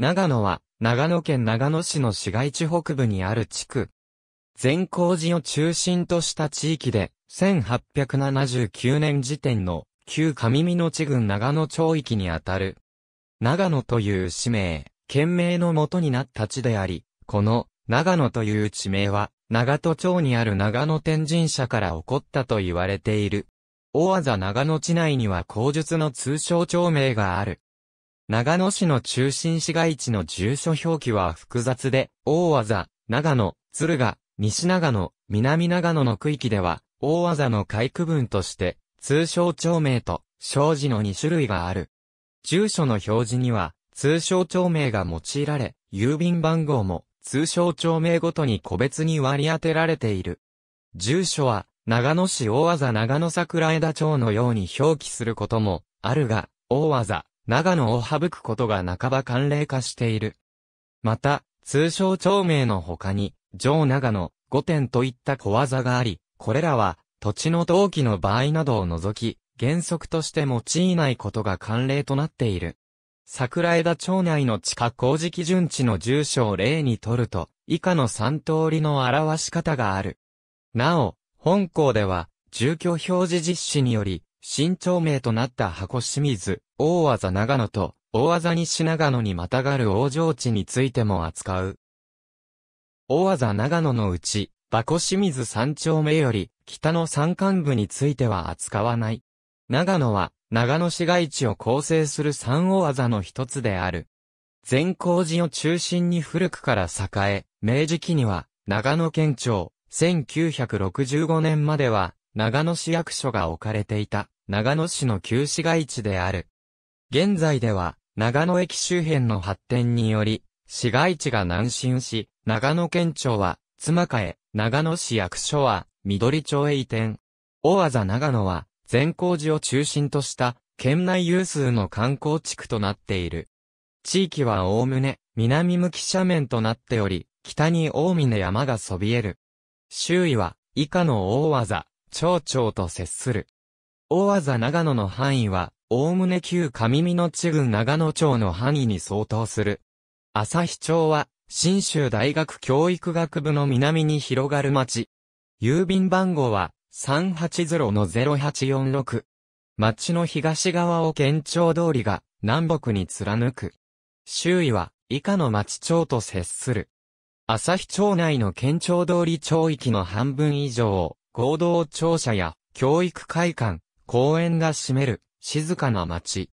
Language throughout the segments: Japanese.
長野は、長野県長野市の市街地北部にある地区。善光寺を中心とした地域で、1879年時点の旧上美濃地郡長野町域にあたる。長野という市名、県名の元になった地であり、この長野という地名は、長戸町にある長野天神社から起こったと言われている。大技長野地内には口述の通称町名がある。長野市の中心市街地の住所表記は複雑で、大技、長野、鶴賀、西長野、南長野の区域では、大技の開区分として、通称町名と、生字の2種類がある。住所の表示には、通称町名が用いられ、郵便番号も、通称町名ごとに個別に割り当てられている。住所は、長野市大技長野桜枝町のように表記することも、あるが、大技、長野を省くことが半ば慣例化している。また、通称長名の他に、上長野、五点といった小技があり、これらは、土地の同期の場合などを除き、原則として用いないことが慣例となっている。桜枝町内の地下工事基準地の住所を例にとると、以下の3通りの表し方がある。なお、本校では、住居表示実施により、新町名となった箱清水、大技長野と大技西長野にまたがる大城地についても扱う。大技長野のうち、箱清水三丁目より北の山間部については扱わない。長野は長野市街地を構成する三大技の一つである。善光寺を中心に古くから栄え、明治期には長野県庁、1965年までは長野市役所が置かれていた長野市の旧市街地である。現在では、長野駅周辺の発展により、市街地が南進し、長野県庁は、妻かへ、長野市役所は、緑町へ移転。大技長野は、善光寺を中心とした、県内有数の観光地区となっている。地域はおおむね、南向き斜面となっており、北に大峰山がそびえる。周囲は、以下の大技、町長と接する。大技長野の範囲は、おおむね旧上美濃地郡長野町の範囲に相当する。朝日町は、新州大学教育学部の南に広がる町。郵便番号は、380-0846。町の東側を県庁通りが、南北に貫く。周囲は、以下の町町と接する。朝日町内の県庁通り町域の半分以上を、合同庁舎や、教育会館、公園が占める。静かな町。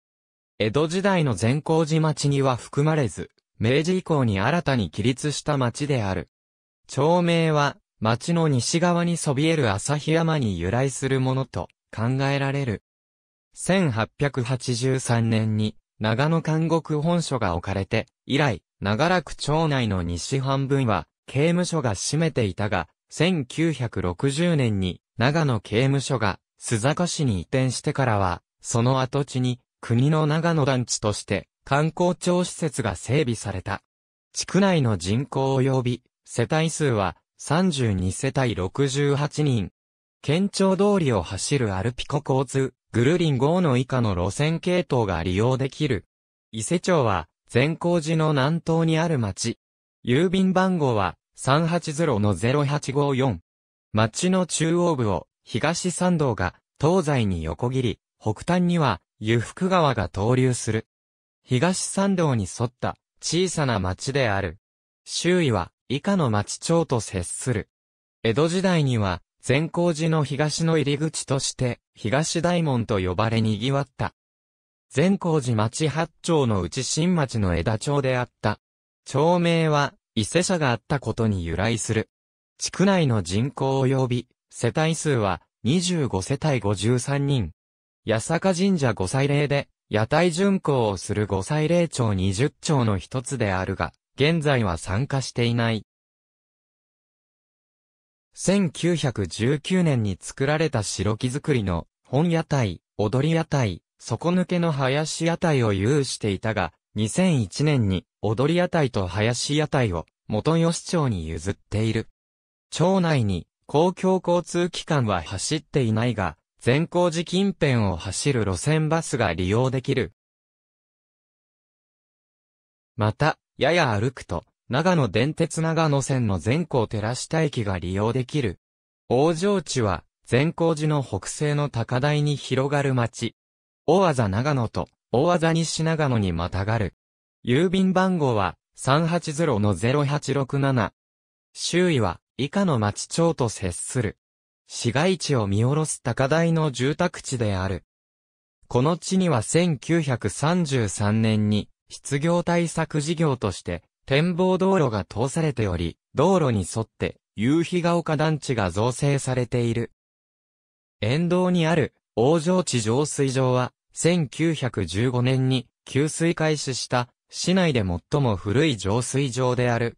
江戸時代の善光寺町には含まれず、明治以降に新たに起立した町である。町名は、町の西側にそびえる日山に由来するものと考えられる。1883年に長野監獄本所が置かれて、以来、長らく町内の西半分は刑務所が占めていたが、1960年に長野刑務所が須坂市に移転してからはその跡地に、国の長野団地として、観光庁施設が整備された。地区内の人口及び、世帯数は、32世帯68人。県庁通りを走るアルピコ交通、グルリン号の以下の路線系統が利用できる。伊勢町は、善光寺の南東にある町。郵便番号は、380-0854。町の中央部を、東参道が、東西に横切り、北端には湯福川が投流する。東山道に沿った小さな町である。周囲は以下の町町と接する。江戸時代には善光寺の東の入り口として東大門と呼ばれ賑わった。善光寺町八丁のうち新町の枝町であった。町名は伊勢社があったことに由来する。地区内の人口及び世帯数は25世帯53人。八坂神社五祭礼で、屋台巡行をする五祭礼町20町の一つであるが、現在は参加していない。1919年に作られた白木造りの本屋台、踊り屋台、底抜けの林屋台を有していたが、2001年に踊り屋台と林屋台を元吉町に譲っている。町内に公共交通機関は走っていないが、善光寺近辺を走る路線バスが利用できる。また、やや歩くと、長野電鉄長野線の善光寺下駅が利用できる。大城地は、善光寺の北西の高台に広がる町。大技長野と、大技西長野にまたがる。郵便番号は、380-0867。周囲は、以下の町町と接する。市街地を見下ろす高台の住宅地である。この地には1933年に失業対策事業として展望道路が通されており、道路に沿って夕日が丘団地が造成されている。沿道にある王城地上水場は1915年に給水開始した市内で最も古い浄水場である。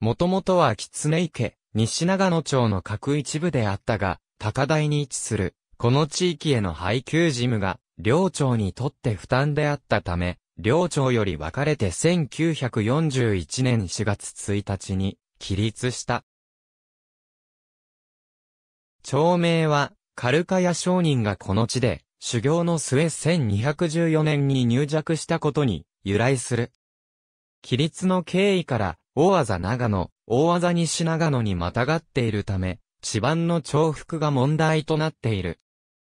もともとは狐池、西長野町の各一部であったが、高台に位置する、この地域への配給事務が、領町にとって負担であったため、領町より分かれて1941年4月1日に、起立した。町名は、カルカヤ商人がこの地で、修行の末1214年に入弱したことに由来する。起立の経緯から、大技長野、大技にし長野にまたがっているため、地盤の重複が問題となっている。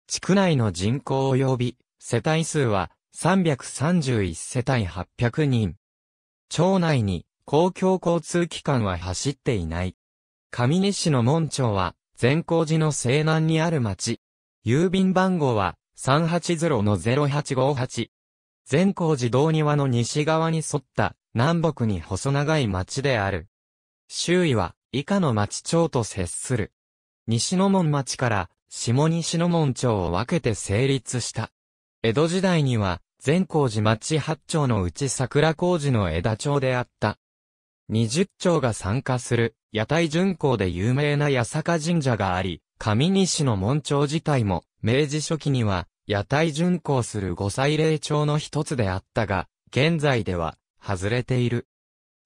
地区内の人口及び世帯数は331世帯800人。町内に公共交通機関は走っていない。上西市の門町は善光寺の西南にある町。郵便番号は380-0858。善光寺道庭の西側に沿った南北に細長い町である。周囲は以下の町町と接する。西の門町から下西の門町を分けて成立した。江戸時代には善光寺町八町のうち桜光寺の枝町であった。二十町が参加する屋台巡行で有名な八坂神社があり、上西の門町自体も明治初期には屋台巡行する五祭霊町の一つであったが、現在では外れている。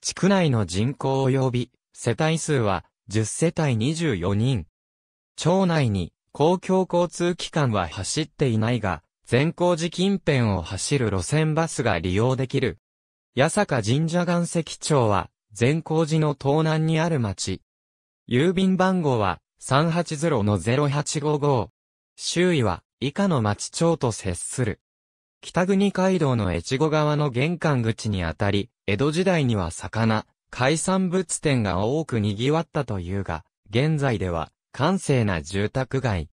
地区内の人口及び世帯数は10世帯24人。町内に公共交通機関は走っていないが、善光寺近辺を走る路線バスが利用できる。八坂神社岩石町は、善光寺の東南にある町。郵便番号は380-0855。周囲は以下の町町と接する。北国街道の越後川の玄関口にあたり、江戸時代には魚、海産物店が多く賑わったというが、現在では、閑静な住宅街。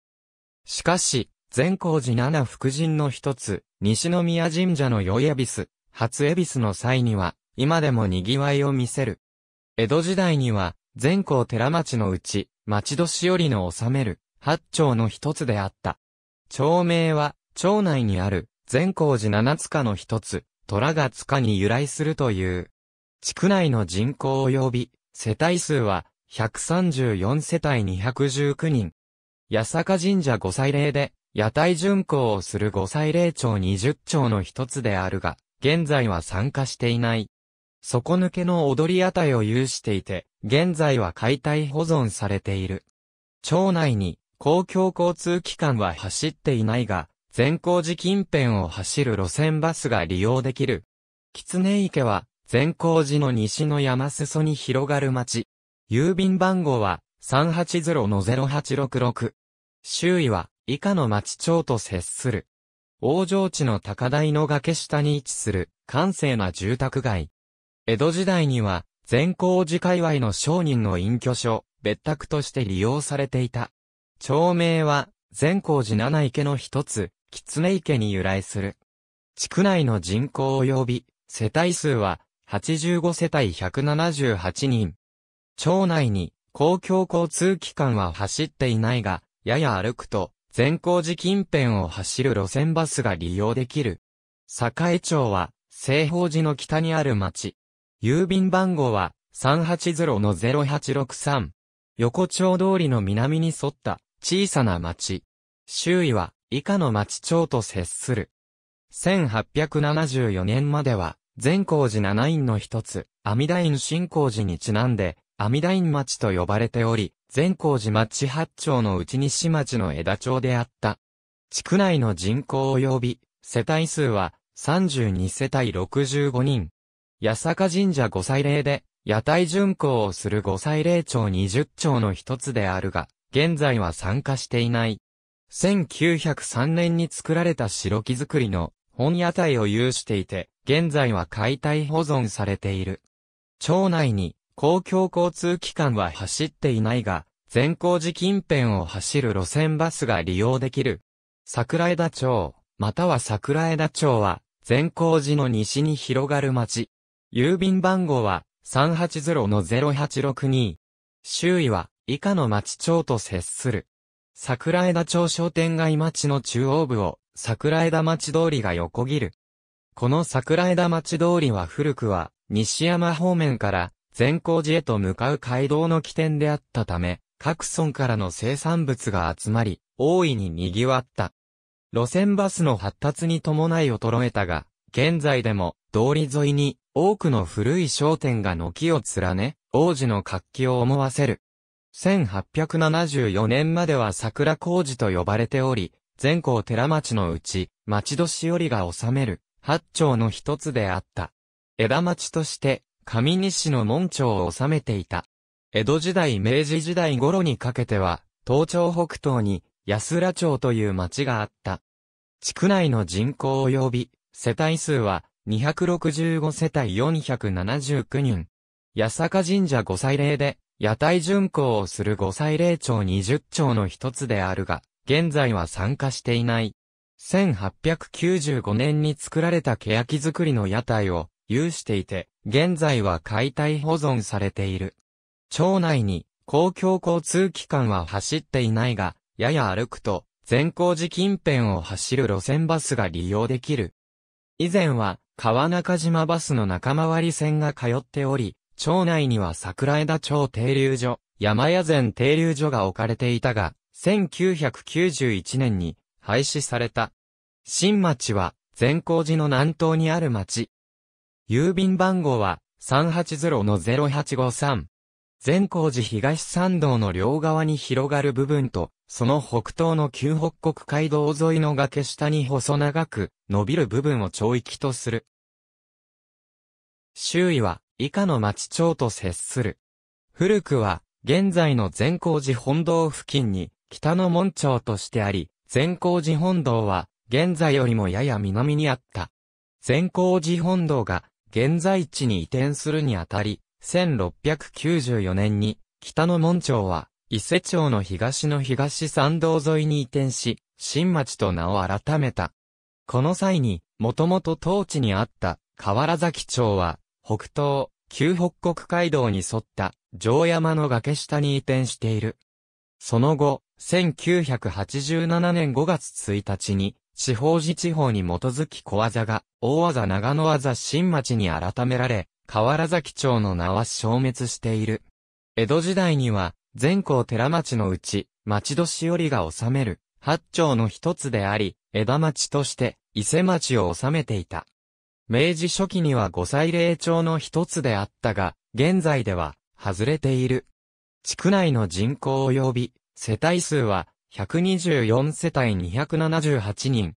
しかし、善光寺七福神の一つ、西宮神社のい恵比寿、初恵比寿の際には、今でも賑わいを見せる。江戸時代には、善光寺町のうち、町年寄りの治める、八丁の一つであった。町名は、町内にある、善光寺七塚の一つ、虎が塚に由来するという。地区内の人口及び、世帯数は、134世帯219人。八坂神社御祭礼で、屋台巡行をする御祭礼町20町の一つであるが、現在は参加していない。底抜けの踊り屋台を有していて、現在は解体保存されている。町内に、公共交通機関は走っていないが、善光寺近辺を走る路線バスが利用できる。狐池は、善光寺の西の山裾に広がる町。郵便番号は、380-0866。周囲は、以下の町町と接する。往城地の高台の崖下に位置する、閑静な住宅街。江戸時代には、善光寺界隈の商人の隠居所、別宅として利用されていた。町名は、善光寺七池の一つ、狐池に由来する。地区内の人口及び世帯数は85世帯178人。町内に公共交通機関は走っていないが、やや歩くと善光寺近辺を走る路線バスが利用できる。栄町は西方寺の北にある町。郵便番号は380の0863。横丁通りの南に沿った小さな町。周囲は以下の町長と接する。1874年までは、善光寺七院の一つ、阿弥陀院新光寺にちなんで、阿弥陀院町と呼ばれており、善光寺町八丁の内西町の枝町であった。地区内の人口及び、世帯数は、32世帯65人。八坂神社五祭礼で、屋台巡行をする五祭礼町20町の一つであるが、現在は参加していない。1903年に作られた白木造りの本屋台を有していて、現在は解体保存されている。町内に公共交通機関は走っていないが、善光寺近辺を走る路線バスが利用できる。桜枝町、または桜枝町は、善光寺の西に広がる町。郵便番号は380の0862。周囲は以下の町町と接する。桜枝町商店街町の中央部を桜枝町通りが横切る。この桜枝町通りは古くは西山方面から善光寺へと向かう街道の起点であったため、各村からの生産物が集まり、大いに賑わった。路線バスの発達に伴い衰えたが、現在でも通り沿いに多くの古い商店が軒を連ね、王子の活気を思わせる。1874年までは桜工事と呼ばれており、全校寺町のうち、町年寄りが治める、八町の一つであった。枝町として、上西の門町を治めていた。江戸時代明治時代頃にかけては、東町北東に、安良町という町があった。地区内の人口及び、世帯数は、265世帯479人。八坂神社御祭礼で、屋台巡行をする五歳霊長20丁の一つであるが、現在は参加していない。1895年に作られた欅作りの屋台を有していて、現在は解体保存されている。町内に公共交通機関は走っていないが、やや歩くと、善光寺近辺を走る路線バスが利用できる。以前は、川中島バスの仲間割線が通っており、町内には桜枝町停留所、山屋前停留所が置かれていたが、1991年に廃止された。新町は善光寺の南東にある町。郵便番号は380-0853。善光寺東参道の両側に広がる部分と、その北東の旧北国街道沿いの崖下に細長く伸びる部分を町域とする。周囲は以下の町長と接する。古くは、現在の善光寺本堂付近に、北の門町としてあり、善光寺本堂は、現在よりもやや南にあった。善光寺本堂が、現在地に移転するにあたり、1694年に、北の門町は、伊勢町の東の東参道沿いに移転し、新町と名を改めた。この際に、もともと当地にあった、河原崎町は、北東、旧北国街道に沿った城山の崖下に移転している。その後、1987年5月1日に、地方自治法に基づき小技が、大技長野技新町に改められ、河原崎町の名は消滅している。江戸時代には、全校寺町のうち、町年寄りが治める、八町の一つであり、枝町として、伊勢町を治めていた。明治初期には五歳霊町の一つであったが、現在では外れている。地区内の人口及び世帯数は124世帯278人。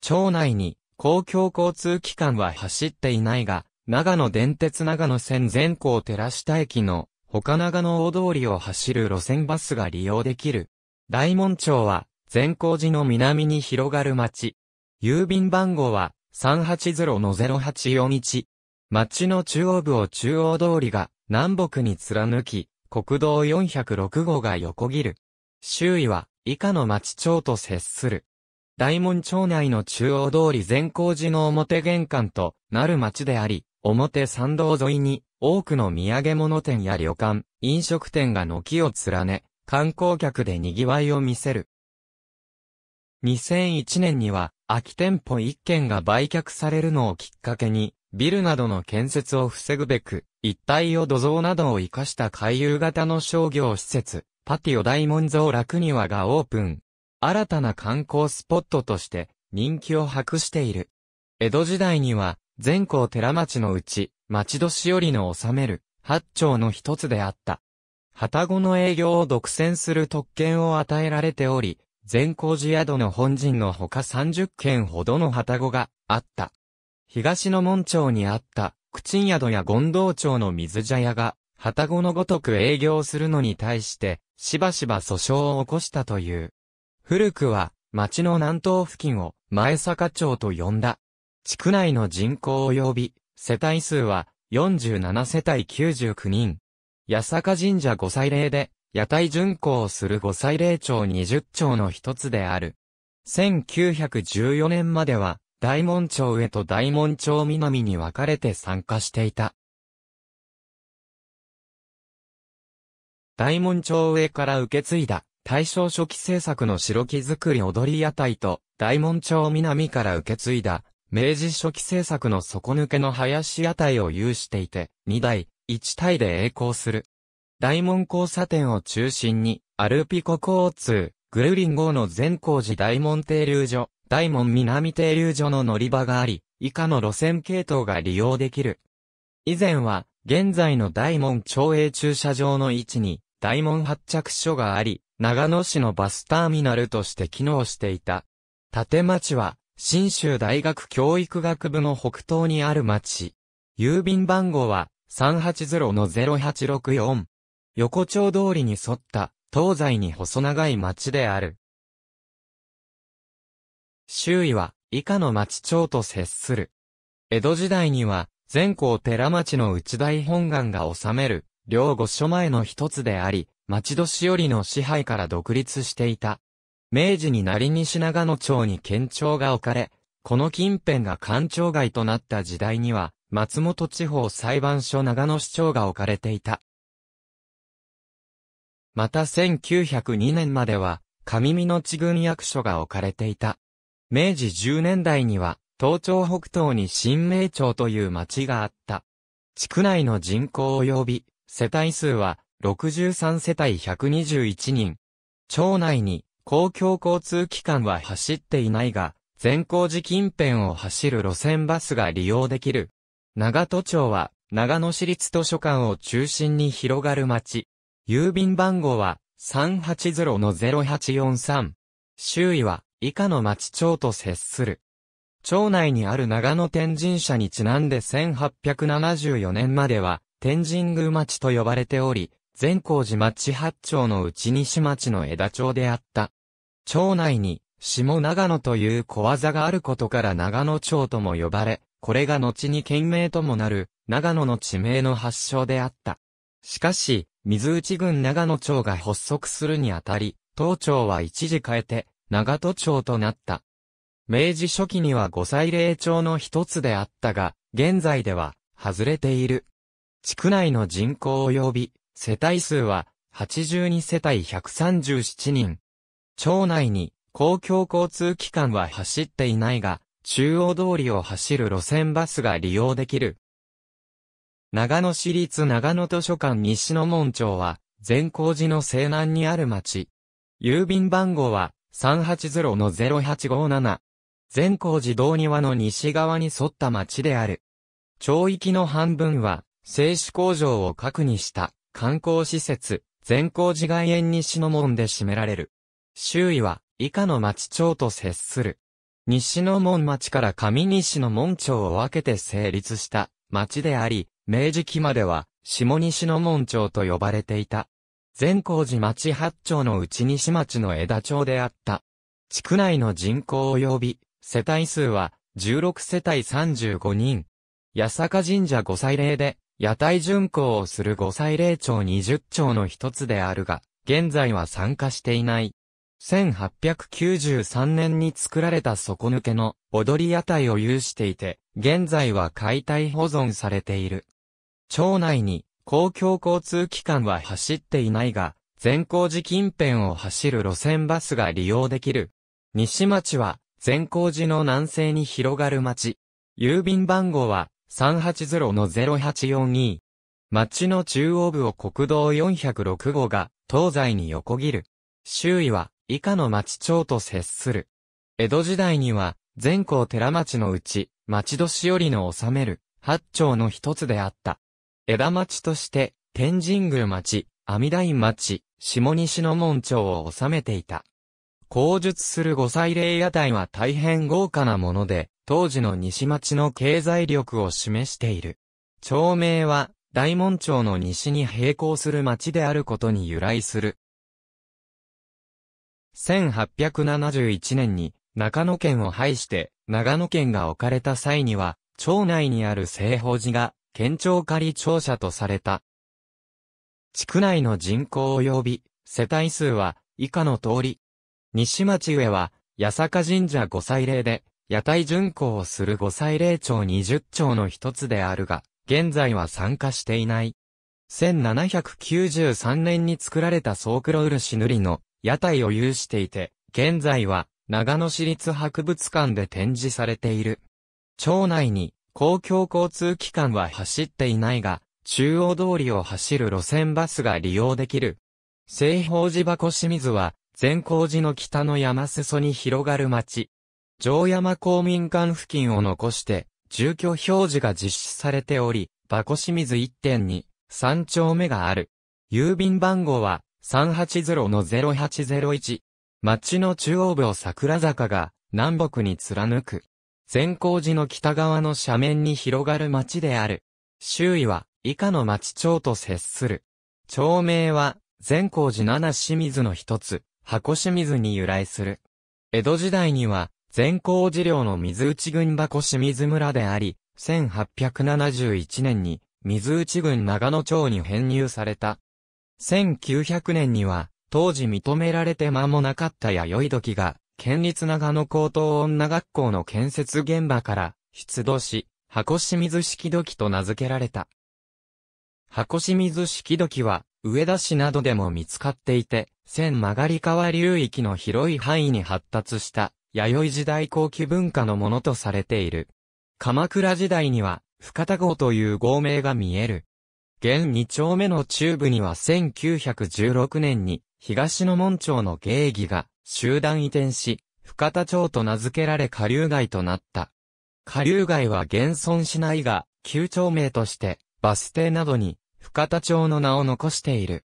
町内に公共交通機関は走っていないが、長野電鉄長野線全校寺下駅の他長野大通りを走る路線バスが利用できる。大門町は善光寺の南に広がる町。郵便番号は380の0841。町の中央部を中央通りが南北に貫き、国道406号が横切る。周囲は以下の町町と接する。大門町内の中央通り善光寺の表玄関となる町であり、表参道沿いに多くの土産物店や旅館、飲食店が軒を連ね、観光客で賑わいを見せる。2001年には、空き店舗1軒が売却されるのをきっかけに、ビルなどの建設を防ぐべく、一帯を土蔵などを活かした回遊型の商業施設、パティオ大門蔵楽庭がオープン。新たな観光スポットとして人気を博している。江戸時代には全校寺町のうち町年寄りの治める八丁の一つであった。旗子の営業を独占する特権を与えられており、善光寺宿の本陣のほか30軒ほどの旗子があった。東の門町にあった、口宿や権道町の水茶屋が、旗子のごとく営業するのに対して、しばしば訴訟を起こしたという。古くは、町の南東付近を、前坂町と呼んだ。地区内の人口及び、世帯数は、47世帯99人。八坂神社御祭礼で、屋台巡行する五歳霊長二十丁の一つである。1914年までは、大門町へと大門町南に分かれて参加していた。大門町上から受け継いだ、大正初期制作の白木作り踊り屋台と、大門町南から受け継いだ、明治初期制作の底抜けの林屋台を有していて、2台、1台で栄光する。大門交差点を中心に、アルピコ交通、グルリン号の善光寺大門停留所、大門南停留所の乗り場があり、以下の路線系統が利用できる。以前は、現在の大門町営駐車場の位置に、大門発着所があり、長野市のバスターミナルとして機能していた。立町は、新州大学教育学部の北東にある町。郵便番号は、380の0864。横丁通りに沿った東西に細長い町である。周囲は以下の町町と接する。江戸時代には全校寺町の内大本願が治める両御所前の一つであり、町年寄りの支配から独立していた。明治になり西長野町に県庁が置かれ、この近辺が官庁街となった時代には、松本地方裁判所長野市長が置かれていた。また1902年までは、上美の地郡役所が置かれていた。明治10年代には、東町北東に新名町という町があった。地区内の人口及び、世帯数は、63世帯121人。町内に、公共交通機関は走っていないが、善光寺近辺を走る路線バスが利用できる。長戸町は、長野市立図書館を中心に広がる町。郵便番号は380-0843。周囲は以下の町町と接する。町内にある長野天神社にちなんで1874年までは天神宮町と呼ばれており、善光寺町八町の内西町の枝町であった。町内に下長野という小技があることから長野町とも呼ばれ、これが後に県名ともなる長野の地名の発祥であった。しかし、水内郡長野町が発足するにあたり、当町は一時変えて、長戸町となった。明治初期には五歳霊町の一つであったが、現在では、外れている。地区内の人口及び、世帯数は、82世帯137人。町内に、公共交通機関は走っていないが、中央通りを走る路線バスが利用できる。長野市立長野図書館西の門町は、善光寺の西南にある町。郵便番号は、380-0857。善光寺道庭の西側に沿った町である。町域の半分は、製紙工場を核にした観光施設、善光寺外苑西の門で占められる。周囲は、以下の町町と接する。西の門町から上西の門町を分けて成立した町であり、明治期までは、下西の門町と呼ばれていた。善光寺町八町の内西町の枝町であった。地区内の人口及び、世帯数は、16世帯35人。八坂神社五祭礼で、屋台巡行をする五祭礼町20町の一つであるが、現在は参加していない。1893年に作られた底抜けの踊り屋台を有していて、現在は解体保存されている。町内に公共交通機関は走っていないが、善光寺近辺を走る路線バスが利用できる。西町は善光寺の南西に広がる町。郵便番号は380-0842。町の中央部を国道406号が東西に横切る。周囲は以下の町町と接する。江戸時代には全光寺町のうち町年寄りの治める八町の一つであった。枝町として、天神宮町、阿弥陀院町、下西の門町を治めていた。口述する五祭礼屋台は大変豪華なもので、当時の西町の経済力を示している。町名は、大門町の西に並行する町であることに由来する。1871年に、中野県を廃して、長野県が置かれた際には、町内にある西法寺が、県庁仮庁舎とされた。地区内の人口及び世帯数は以下の通り。西町上は八坂神社御祭礼で屋台巡行をする御祭礼町20町の一つであるが、現在は参加していない。1793年に作られた総黒漆塗りの屋台を有していて、現在は長野市立博物館で展示されている。町内に公共交通機関は走っていないが、中央通りを走る路線バスが利用できる。西方寺箱清水は、善光寺の北の山裾に広がる町。城山公民館付近を残して、住居表示が実施されており、箱清水1.2、3丁目がある。郵便番号は、380の0801。町の中央部を桜坂が、南北に貫く。善光寺の北側の斜面に広がる町である。周囲は以下の町町と接する。町名は善光寺七清水の一つ、箱清水に由来する。江戸時代には善光寺領の水内郡箱清水村であり、1871年に水内郡長野町に編入された。1900年には、当時認められて間もなかった弥生時が、県立長野高等女学校の建設現場から出土し、箱清水式土器と名付けられた。箱清水式土器は、上田市などでも見つかっていて、千曲川流域の広い範囲に発達した弥生時代後期文化のものとされている。鎌倉時代には、深田号という号名が見える。現2丁目の中部には1916年に、東の門町の芸儀が集団移転し、深田町と名付けられ下流街となった。下流街は現存しないが、旧町名として、バス停などに、深田町の名を残している。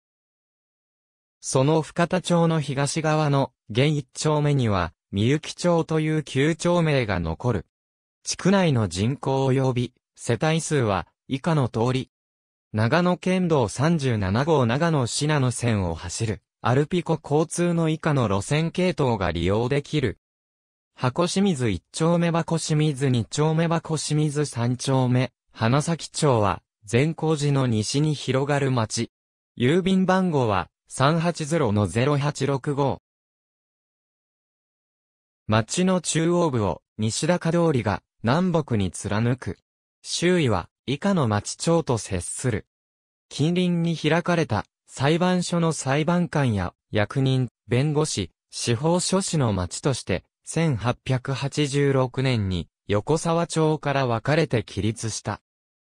その深田町の東側の、現一丁目には、三幸町という旧町名が残る。地区内の人口及び、世帯数は、以下の通り。長野県道37号長野信濃線を走る。アルピコ交通の以下の路線系統が利用できる。箱清水1丁目箱清水2丁目箱清水3丁目、花崎町は、善光寺の西に広がる町。郵便番号は、380-0865。町の中央部を、西高通りが、南北に貫く。周囲は、以下の町町と接する。近隣に開かれた裁判所の裁判官や役人、弁護士、司法書士の町として、1886年に横沢町から分かれて起立した。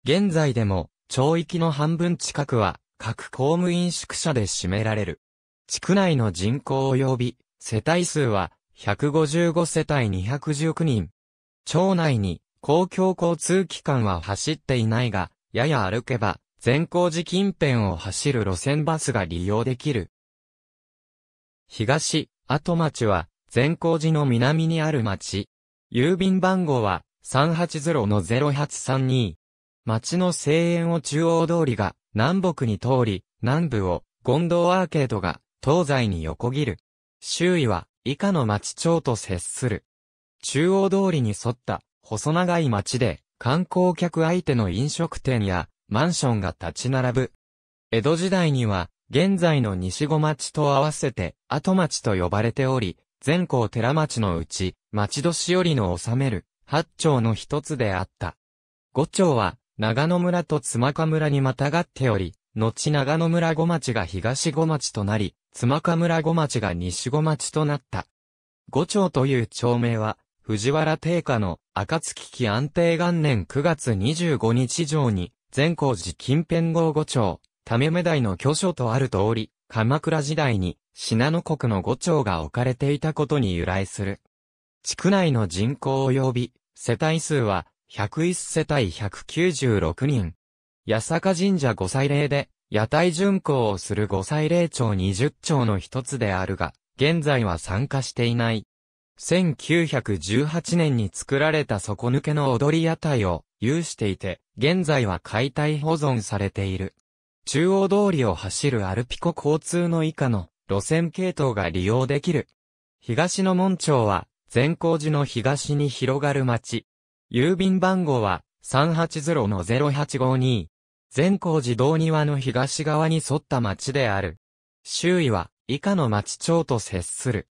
現在でも、町域の半分近くは、各公務員宿舎で占められる。地区内の人口及び、世帯数は、155世帯219人。町内に、公共交通機関は走っていないが、やや歩けば、善光寺近辺を走る路線バスが利用できる。東、後町は、善光寺の南にある町。郵便番号は、380-0832。町の西園を中央通りが、南北に通り、南部を、権堂アーケードが、東西に横切る。周囲は、以下の町町と接する。中央通りに沿った、細長い町で、観光客相手の飲食店や、マンションが立ち並ぶ。江戸時代には、現在の西五町と合わせて、後町と呼ばれており、全校寺町のうち、町年寄りの治める、八町の一つであった。五町は、長野村と妻か村にまたがっており、後長野村五町が東五町となり、妻か村五町が西五町となった。五町という町名は、藤原定家の暁期安定元年9月25日上に、善光寺近辺郷五町、めめ台の巨所とある通り、鎌倉時代に、信濃国の五町が置かれていたことに由来する。地区内の人口及び、世帯数は、101世帯196人。八坂神社五祭礼で、屋台巡行をする五祭礼町20町の一つであるが、現在は参加していない。1918年に作られた底抜けの踊り屋台を有していて、現在は解体保存されている。中央通りを走るアルピコ交通の以下の路線系統が利用できる。東の門町は善光寺の東に広がる町。郵便番号は380-0852。善光寺道庭の東側に沿った町である。周囲は以下の町町と接する。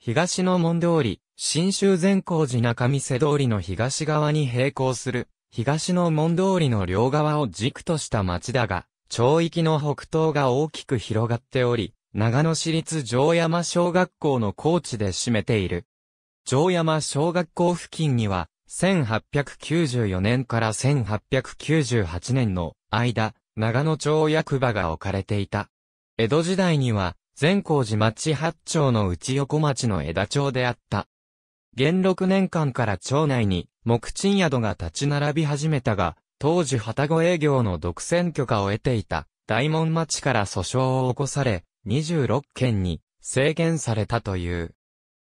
東の門通り、新州善光寺中見世通りの東側に並行する、東の門通りの両側を軸とした町だが、町域の北東が大きく広がっており、長野市立城山小学校の高地で占めている。城山小学校付近には、1894年から1898年の間、長野町役場が置かれていた。江戸時代には、善光寺町八丁の内横町の枝町であった。元禄年間から町内に木賃宿が立ち並び始めたが、当時旗子営業の独占許可を得ていた大門町から訴訟を起こされ、26件に制限されたという。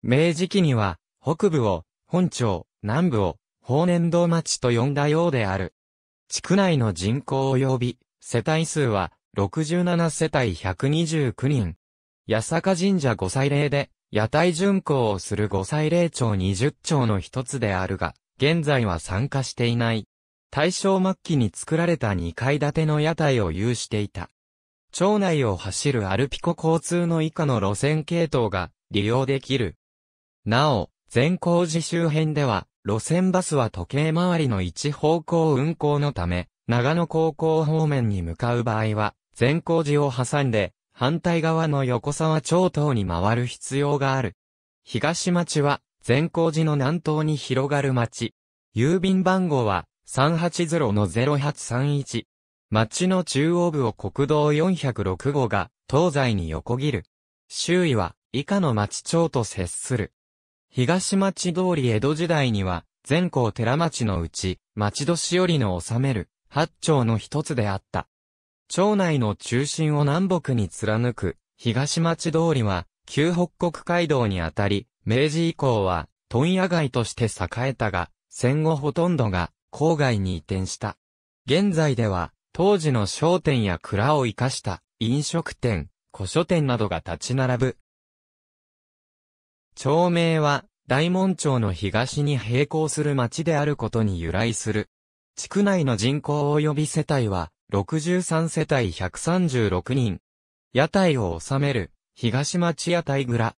明治期には、北部を、本町、南部を、法年堂町と呼んだようである。地区内の人口及び、世帯数は、67世帯129人、八坂神社御祭礼で、屋台巡行をする御祭礼町20町の一つであるが、現在は参加していない。大正末期に作られた2階建ての屋台を有していた。町内を走るアルピコ交通の以下の路線系統が利用できる。なお、善光寺周辺では、路線バスは時計回りの一方向運行のため、長野高校方面に向かう場合は、善光寺を挟んで、反対側の横沢町等に回る必要がある。東町は、善光寺の南東に広がる町。郵便番号は、380の0831。町の中央部を国道406号が、東西に横切る。周囲は、以下の町町と接する。東町通り江戸時代には、善光寺町のうち、町年寄りの治める、八町の一つであった。町内の中心を南北に貫く、東町通りは、旧北国街道にあたり、明治以降は、問屋街として栄えたが、戦後ほとんどが、郊外に移転した。現在では、当時の商店や蔵を生かした飲食店、古書店などが立ち並ぶ。町名は、大門町の東に並行する町であることに由来する。地区内の人口及び世帯は、63世帯136人。屋台を収める、東町屋台蔵。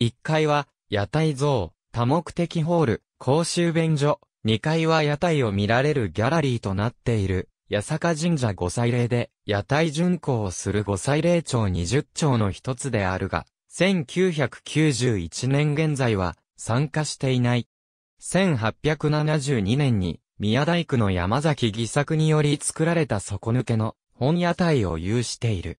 1階は、屋台像、多目的ホール、公衆便所。2階は屋台を見られるギャラリーとなっている、八坂神社御祭礼で、屋台巡行をする御祭礼町20町の一つであるが、1991年現在は、参加していない。1872年に、宮大工の山崎義作により作られた底抜けの本屋台を有している。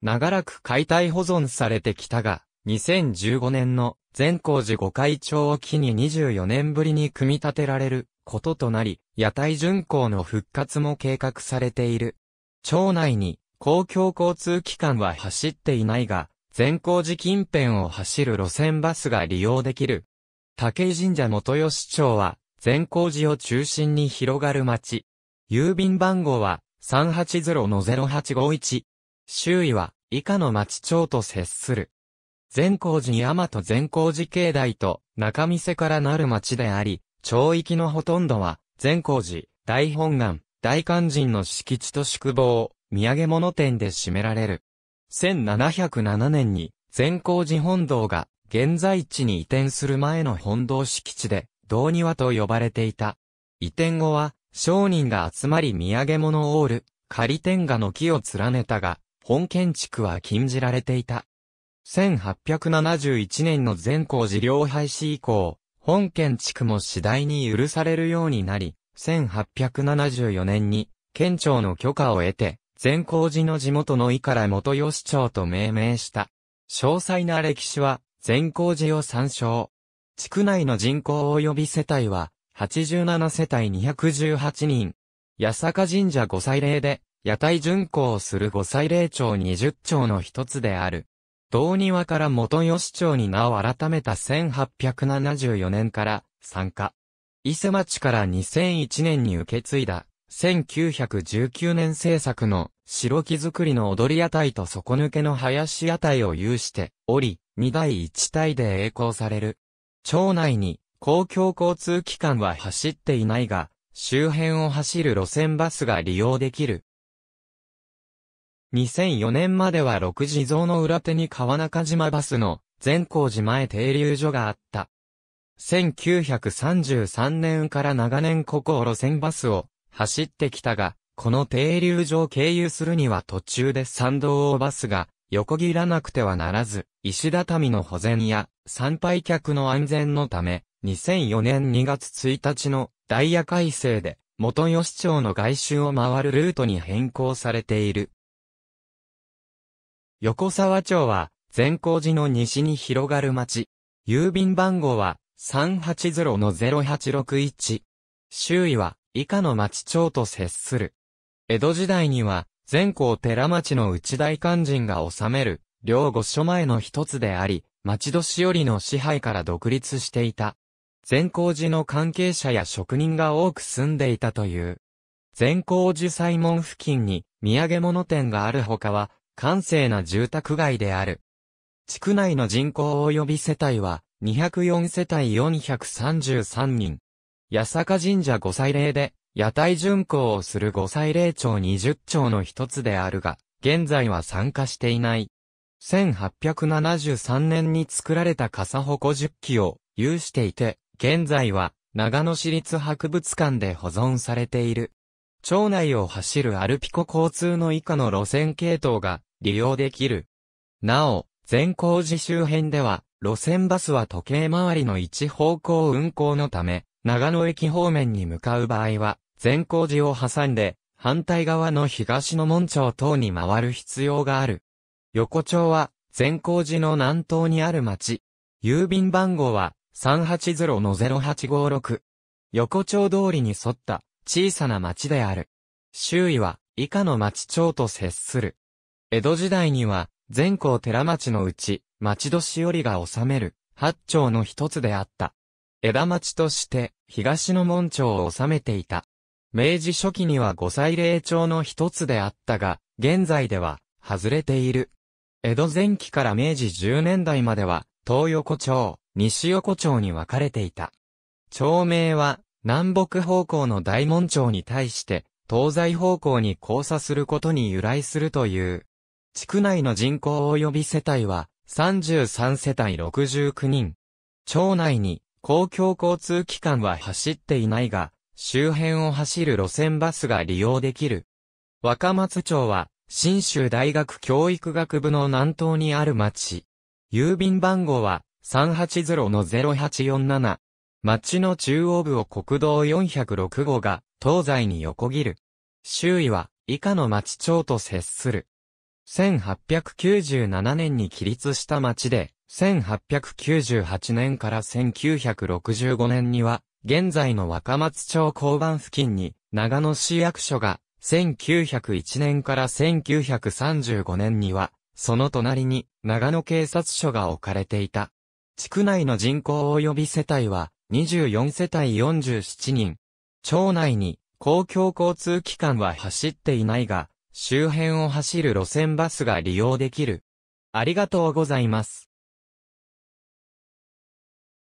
長らく解体保存されてきたが、2015年の善光寺御開帳を機に24年ぶりに組み立てられることとなり、屋台巡行の復活も計画されている。町内に公共交通機関は走っていないが、善光寺近辺を走る路線バスが利用できる。竹井神社元吉町は善光寺を中心に広がる町。郵便番号は380-0851。周囲は以下の町町と接する。善光寺に天と善光寺境内と中見世からなる町であり、町域のほとんどは善光寺、大本願、大肝人の敷地と宿坊、土産物店で占められる。1707年に善光寺本堂が現在地に移転する前の本堂敷地で道庭と呼ばれていた。移転後は、商人が集まり土産物をーる、仮天下の木を連ねたが、本建築は禁じられていた。1871年の善光寺領廃止以降、本建築も次第に許されるようになり、1874年に、県庁の許可を得て、善光寺の地元の井から元吉町と命名した。詳細な歴史は、善光寺を参照。地区内の人口及び世帯は、87世帯218人。八坂神社五祭礼で、屋台巡行をする五祭礼町20町の一つである。道庭から元吉町に名を改めた1874年から参加。伊勢町から2001年に受け継いだ、1919年制作の白木作りの踊り屋台と底抜けの林屋台を有しており、2第1体で栄光される。町内に公共交通機関は走っていないが、周辺を走る路線バスが利用できる。2004年までは六地蔵の裏手に川中島バスの善光寺前停留所があった。1933年から長年ここ路線バスを走ってきたが、この停留所を経由するには途中で参道をバスが横切らなくてはならず、石畳の保全や参拝客の安全のため、2004年2月1日のダイヤ改正で、元吉町の外周を回るルートに変更されている。横沢町は、善光寺の西に広がる町。郵便番号は、380の0861。周囲は、以下の町町と接する。江戸時代には、全校寺町の内大肝人が治める、両御所前の一つであり、町年寄りの支配から独立していた。善光寺の関係者や職人が多く住んでいたという。善光寺西門付近に土産物店があるほかは、閑静な住宅街である。地区内の人口及び世帯は、204世帯433人。八坂神社御祭礼で、屋台巡行をする五歳霊長20丁の一つであるが、現在は参加していない。1873年に作られた笠鉾10基を有していて、現在は長野市立博物館で保存されている。町内を走るアルピコ交通の以下の路線系統が利用できる。なお、善光寺周辺では、路線バスは時計回りの一方向運行のため、長野駅方面に向かう場合は、善光寺を挟んで、反対側の東の門町等に回る必要がある。横丁は、善光寺の南東にある町。郵便番号は、380-0856。横丁通りに沿った小さな町である。周囲は以下の町町と接する。江戸時代には全校寺町のうち町年寄りが治める八町の一つであった。枝町として東の門町を治めていた。明治初期には五歳霊長の一つであったが、現在では外れている。江戸前期から明治10年代までは、東横町、西横町に分かれていた。町名は、南北方向の大門町に対して、東西方向に交差することに由来するという。地区内の人口及び世帯は、33世帯69人。町内に、公共交通機関は走っていないが、周辺を走る路線バスが利用できる。若松町は、新州大学教育学部の南東にある町。郵便番号は、380-0847。町の中央部を国道406号が、東西に横切る。周囲は、以下の町町と接する。1897年に起立した町で、1898年から1965年には、現在の若松町交番付近に、長野市役所が、1901年から1935年には、その隣に、長野警察署が置かれていた。地区内の人口及び世帯は、24世帯47人。町内に、公共交通機関は走っていないが、周辺を走る路線バスが利用できる。ありがとうございます。